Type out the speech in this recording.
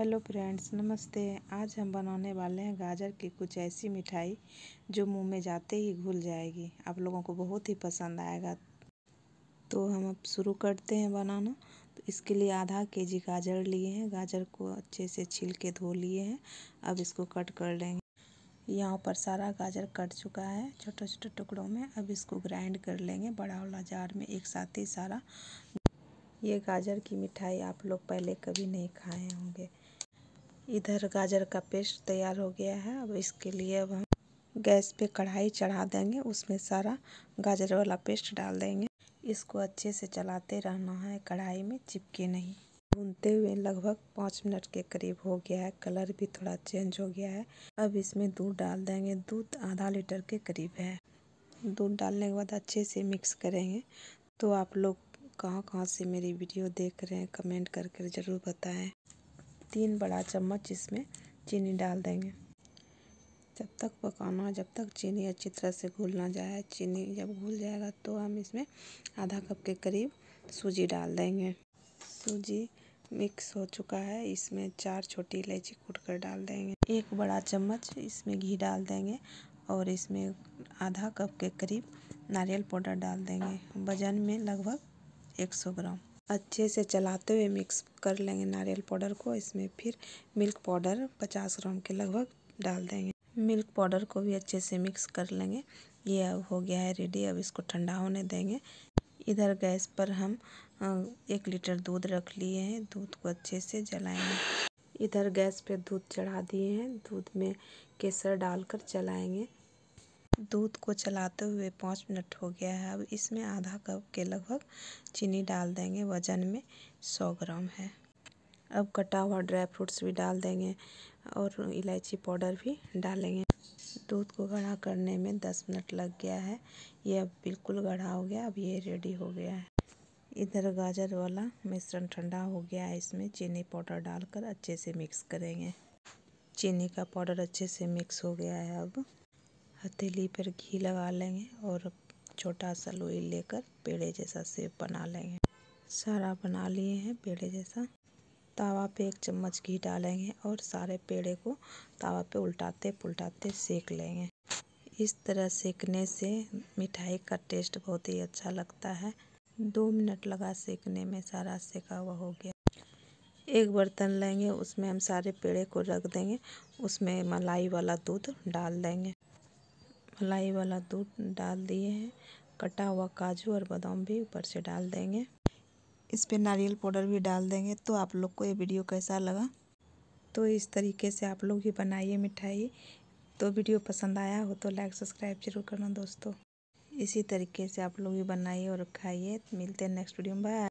hello friends नमस्ते आज हम बनाने वाले हैं गाजर की कुछ ऐसी मिठाई जो मुंह में जाते ही घुल जाएगी आप लोगों को बहुत ही पसंद आएगा तो हम अब शुरू करते हैं बनाना तो इसके लिए आधा के जी गाजर लिए हैं गाजर को अच्छे से छील के धो लिए हैं अब इसको कट कर लेंगे यहाँ पर सारा गाजर कट चुका है छोटे छोटे टुकड़ों में अब इसको ग्राइंड कर लेंगे बड़ा वाला जार में एक साथ ही सारा ये गाजर की मिठाई आप लोग पहले कभी नहीं खाए होंगे इधर गाजर का पेस्ट तैयार हो गया है अब इसके लिए अब हम गैस पे कढ़ाई चढ़ा देंगे उसमें सारा गाजर वाला पेस्ट डाल देंगे इसको अच्छे से चलाते रहना है कढ़ाई में चिपके नहीं भूनते हुए लगभग पाँच मिनट के करीब हो गया है कलर भी थोड़ा चेंज हो गया है अब इसमें दूध डाल देंगे दूध आधा लीटर के करीब है दूध डालने के बाद अच्छे से मिक्स करेंगे तो आप लोग कहाँ कहाँ से मेरी वीडियो देख रहे हैं कमेंट करके ज़रूर बताएं तीन बड़ा चम्मच इसमें चीनी डाल देंगे जब तक पकाना जब तक चीनी अच्छी तरह से घुल ना जाए चीनी जब घुल जाएगा तो हम इसमें आधा कप के करीब सूजी डाल देंगे सूजी मिक्स हो चुका है इसमें चार छोटी इलायची कूट कर डाल देंगे एक बड़ा चम्मच इसमें घी डाल देंगे और इसमें आधा कप के करीब नारियल पाउडर डाल देंगे वजन में लगभग 100 ग्राम अच्छे से चलाते हुए मिक्स कर लेंगे नारियल पाउडर को इसमें फिर मिल्क पाउडर 50 ग्राम के लगभग डाल देंगे मिल्क पाउडर को भी अच्छे से मिक्स कर लेंगे ये अब हो गया है रेडी अब इसको ठंडा होने देंगे इधर गैस पर हम एक लीटर दूध रख लिए हैं दूध को अच्छे से जलाएंगे इधर गैस पे दूध चढ़ा दिए हैं दूध में केसर डालकर चलाएंगे दूध को चलाते हुए पाँच मिनट हो गया है अब इसमें आधा कप के लगभग चीनी डाल देंगे वज़न में सौ ग्राम है अब कटा हुआ ड्राई फ्रूट्स भी डाल देंगे और इलायची पाउडर भी डालेंगे दूध को गढ़ा करने में दस मिनट लग गया है ये अब बिल्कुल गढ़ा हो गया अब ये रेडी हो गया है इधर गाजर वाला मिश्रण ठंडा हो गया है इसमें चीनी पाउडर डालकर अच्छे से मिक्स करेंगे चीनी का पाउडर अच्छे से मिक्स हो गया है अब हथेली पर घी लगा लेंगे और छोटा सा लोई लेकर पेड़े जैसा सेब बना लेंगे सारा बना लिए हैं पेड़े जैसा तवा पे एक चम्मच घी डालेंगे और सारे पेड़े को तवा पे उल्टाते पुलटाते सेक लेंगे इस तरह सेकने से मिठाई का टेस्ट बहुत ही अच्छा लगता है दो मिनट लगा सेकने में सारा सेका हुआ हो गया एक बर्तन लेंगे उसमें हम सारे पेड़े को रख देंगे उसमें मलाई वाला दूध डाल देंगे मलाई वाला दूध डाल दिए हैं कटा हुआ काजू और बादाम भी ऊपर से डाल देंगे इस पर नारियल पाउडर भी डाल देंगे तो आप लोग को ये वीडियो कैसा लगा तो इस तरीके से आप लोग ही बनाइए मिठाई तो वीडियो पसंद आया हो तो लाइक सब्सक्राइब जरूर करना दोस्तों इसी तरीके से आप लोग भी बनाइए और खाइए मिलते हैं नेक्स्ट वीडियो में बाय